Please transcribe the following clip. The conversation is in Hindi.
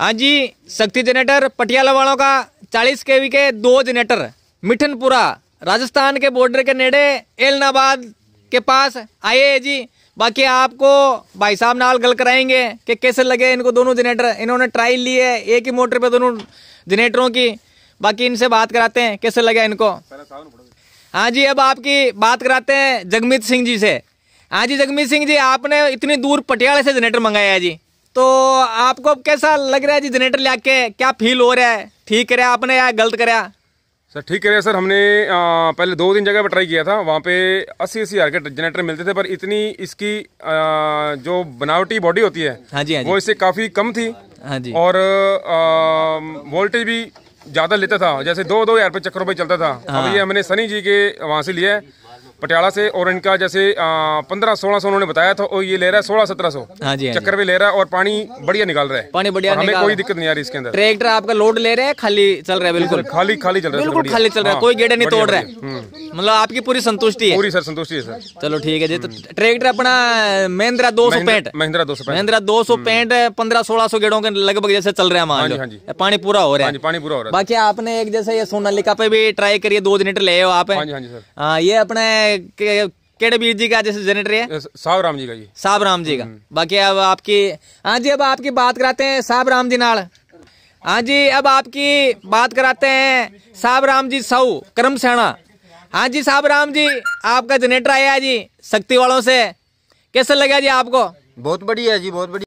हाँ जी शक्ति जनरेटर पटियाला वालों का चालीस के के दो जनरेटर मिठनपुरा राजस्थान के बॉर्डर के नेड़े एलनाबाद के पास आए है जी बाकी आपको भाई साहब नाल गल कराएंगे कि कैसे लगे इनको दोनों जनरेटर इन्होंने ट्रायल ली है एक ही मोटर पे दोनों जनरेटरों की बाकी इनसे बात कराते हैं कैसे लगे इनको हाँ जी अब आपकी बात कराते हैं जगमीत सिंह जी से हाँ जी जगमीत सिंह जी आपने इतनी दूर पटियाला से जनरेटर मंगाया है जी तो आपको कैसा लग रहा है जी जनरेटर ले के क्या फील हो रहा है ठीक कराया आपने या गलत कराया सर ठीक कर सर हमने आ, पहले दो तीन जगह पर ट्राई किया था वहाँ पे अस्सी अस्सी हजार के जनरेटर मिलते थे पर इतनी इसकी आ, जो बनावटी बॉडी होती है हाँ जी, हाँ जी। वो इससे काफ़ी कम थी हाँ जी और वोल्टेज भी ज़्यादा लेता था जैसे दो दो हजार रुपये चक्करों पे चलता था हाँ। अभी ये हमने सनी जी के वहाँ से लिया है पटियाला से और इनका जैसे पंद्रह सोलह सौ उन्होंने बताया था और ये ले रहा है सोलह सत्रह सौ हाँ जी हाँ चक्कर भी ले रहा है और पानी बढ़िया निकाल रहा है पानी बढ़िया हमें कोई दिक्कत नहीं आ रही इसके अंदर ट्रैक्टर आपका लोड ले रहे हैं खाली चल रहा है बिल्कुल खाली खाली चल रहा है खाली चल रहा है हाँ, कोई गेड़ा नहीं तोड़ रहा है हम्म। मतलब आपकी पूरी संतुष्टि है पूरी सर संतुष्टि है सर चलो ठीक है जी तो ट्रैक्टर अपना महिंद्रा दो सौ पैंठ महिंद्रा दो सौ महिंद्रा दो सौ हम्म। पैंठ पंद्रह सोलह सौ गेड़ों के लगभग जैसे चल रहा है हाँ पानी पूरा हो रहा है पानी पूरा हो रहा है बाकी आपने एक जैसे ये सोनालिका पे भी ट्राई करिए दो जनरेटर ले आप ये अपने केड़े वीर जी का जैसे जनरेटर है साहब राम जी का जी साहब राम जी का हम्म। बाकी अब आपकी हाँ जी अब आपकी बात कराते हैं साहब राम जी नाल हाँ जी अब आपकी बात कराते हैं साहब राम जी साहू करम सेना हाँ जी साहब राम जी आपका जनरेटर आया जी शक्ति वालों से कैसा लगा जी आपको बहुत बढ़िया जी बहुत बढ़िया